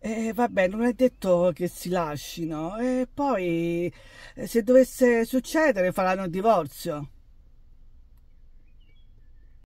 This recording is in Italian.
E eh, vabbè, non è detto che si lascino. E poi, eh, se dovesse succedere, faranno il divorzio.